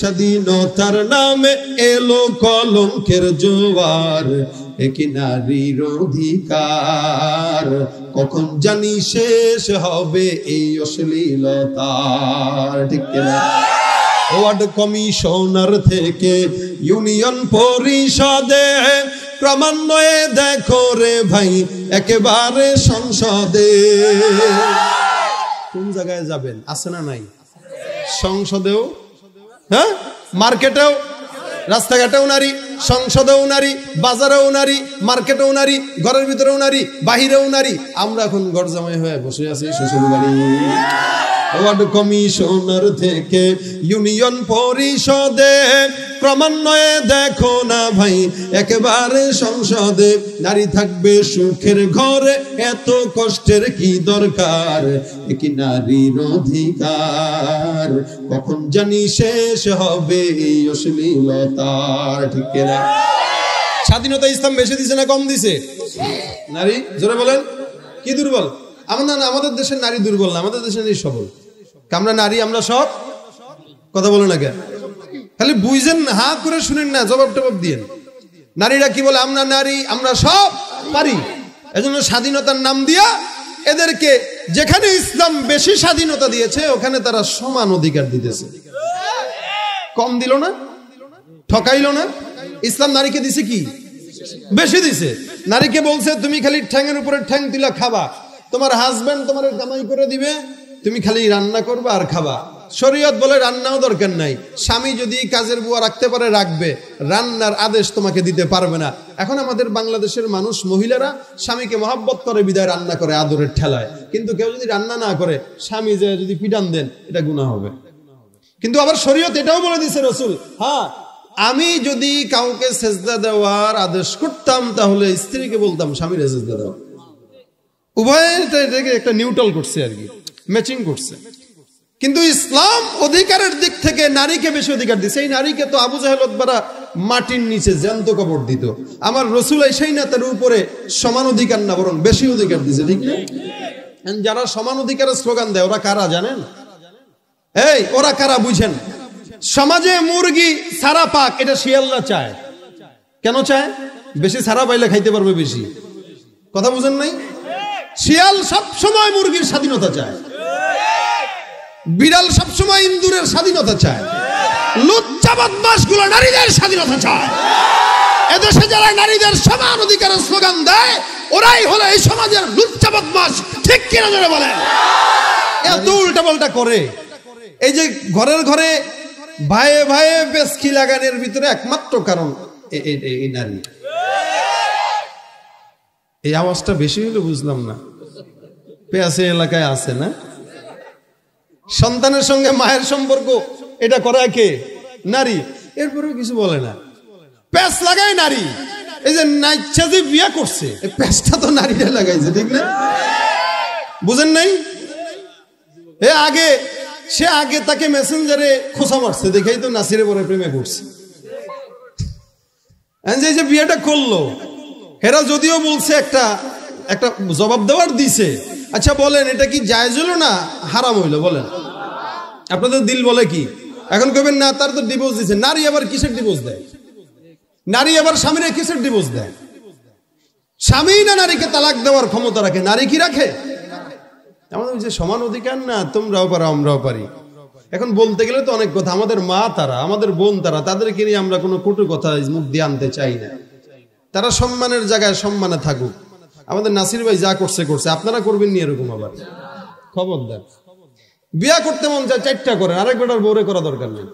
স্বাধীনতার নামে এলো কলঙ্কের জোয়ার একই নারীর অধিকার কখন জানি শেষ হবে এই অশ্লীলতার ঠিক ওয়ার্ড কমিশনার থেকে ইউনিয়ন পরিষদে ক্রমান্বয়ে দেখো রে ভাই একেবারে সংসদে কোন জায়গায় যাবেন আছে না নাই সংসদেও হ্যাঁ মার্কেটেও রাস্তাঘাটেও নারী সংসদেও নারী বাজারেও নারী মার্কেটেও নারী ঘরের ভিতরেও নারী বাহিরেও নারী আমরা এখন গড়জামাই হয়ে বসে আছি শ্বশুর বাড়ি ওয়ার্ড কমিশনার থেকে ইউনিয়ন পরিষদে ক্রমান্বয়ে দেখো না ভাই একেবারে সংসদে নারী থাকবে সুখের ঘরে এত কষ্টের কি দরকার একই নারীর অধিকার কখন জানি শেষ হবে এই অশ্লীলতার ঠিকের স্বাধীনতা ইসলাম বেশি দিছে না কম দিছে নারী জোরে বলেন কি দুর্বল আমাদের আমাদের দেশের নারী দুর্বল না আমাদের দেশের নারী সবল আমরা নারী আমরা সব কথা বলো না কে খালি বুঝেন হা করে শুনেন না জবাব টবাব দিয়েন নারীরা কি বলে আমরা নারী আমরা সব পারি এজন্য স্বাধীনতার নাম দিয়া এদেরকে যেখানে ইসলাম বেশি স্বাধীনতা দিয়েছে ওখানে তারা সমান অধিকার দিতেছে কম দিল না ঠকাইল না ইসলাম নারীকে দিছে কি বেশি দিছে নারীকে বলছে তুমি খালি ঠ্যাঙের উপরে ঠ্যাং তুলা খাবা তোমার হাজব্যান্ড তোমার কামাই করে দিবে তুমি খালি রান্না করবা আর খাবা শরীয়ত বলে রান্নাও দরকার নাই স্বামী যদি কাজের বুয়া রাখতে পারে রাখবে রান্নার আদেশ তোমাকে দিতে পারবে না এখন আমাদের বাংলাদেশের মানুষ মহিলারা স্বামীকে মহাব্বত করে বিদায় রান্না করে আদরের ঠেলায় কিন্তু কেউ যদি রান্না না করে স্বামী যে যদি পিটান দেন এটা গুণা হবে কিন্তু আবার শরীয়ত এটাও বলে দিছে রসুল হ্যাঁ আমি যদি কাউকে সেজদা দেওয়ার আদেশ করতাম তাহলে স্ত্রীকে বলতাম স্বামীর সেজদা দেওয়া উভয় এটাকে একটা নিউট্রাল করছে আর কি ম্যাচিং করছে কিন্তু ইসলাম অধিকারের দিক থেকে নারীকে বেশি অধিকার দিচ্ছে এই নারীকে তো আবু জাহেলতবারা মাটির নিচে জ্যান্ত কবর দিত আমার রসুল এসেই না তার উপরে সমান অধিকার না বরং বেশি অধিকার দিছে ঠিক না যারা সমান অধিকারের স্লোগান দেয় ওরা কারা জানেন এই ওরা কারা বুঝেন সমাজে মুরগি সারা পাক এটা শিয়ালরা চায় কেন চায় বেশি সারা পাইলে খাইতে পারবে বেশি কথা বুঝেন নাই শিয়াল সব সময় মুরগির স্বাধীনতা চায় বিড়াল সবসময় ইন্দুরের স্বাধীনতা চায় লুচ্চা বদমাসগুলো নারীদের স্বাধীনতা চায় এদেশে যারা নারীদের সমান অধিকারের স্লোগান দেয় ওরাই হলো এই সমাজের লুচ্চা বদমাস ঠিক কিনা ধরে বলে এত উল্টা পাল্টা করে এই যে ঘরের ঘরে ভাইয়ে ভাইয়ে বেসকি লাগানোর ভিতরে একমাত্র কারণ এই নারী এই আওয়াজটা বেশি হলে বুঝলাম না পেয়াসে এলাকায় আছে না সন্তানের সঙ্গে মায়ের সম্পর্ক এটা করা কে নারী এরপরেও কিছু বলে না প্যাস লাগায় নারী এই যে নাইচ্ছা যে বিয়া করছে এই প্যাসটা তো নারীরা লাগাইছে ঠিক না বুঝেন নাই এ আগে সে আগে তাকে মেসেঞ্জারে খোসা মারছে দেখেই তো নাসিরে পরে প্রেমে করছে যে যে বিয়েটা করলো হেরা যদিও বলছে একটা একটা জবাব দেওয়ার দিছে আচ্ছা বলেন এটা কি জায়জ হলো না হারাম হইলো বলেন আপনাদের দিল বলে কি এখন কবেন না তার তো ডিভোর্স দিচ্ছে নারী আবার কিসের ডিভোর্স দেয় নারী আবার স্বামীরা কিসের ডিভোর্স দেয় স্বামী না নারীকে তালাক দেওয়ার ক্ষমতা রাখে নারী কি রাখে আমাদের যে সমান অধিকার না তোমরাও পারো আমরাও পারি এখন বলতে গেলে তো অনেক কথা আমাদের মা তারা আমাদের বোন তারা তাদেরকে নিয়ে আমরা কোনো কটু কথা মুখ দিয়ে আনতে চাই না তারা সম্মানের জায়গায় সম্মানে থাকুক আমাদের নাসির ভাই যা করছে করছে আপনারা করবেন নিয়ে এরকম আবার খবরদার বিয়া করতে মন যায় চারটা করে আরেক বেটার বউরে করা দরকার নেই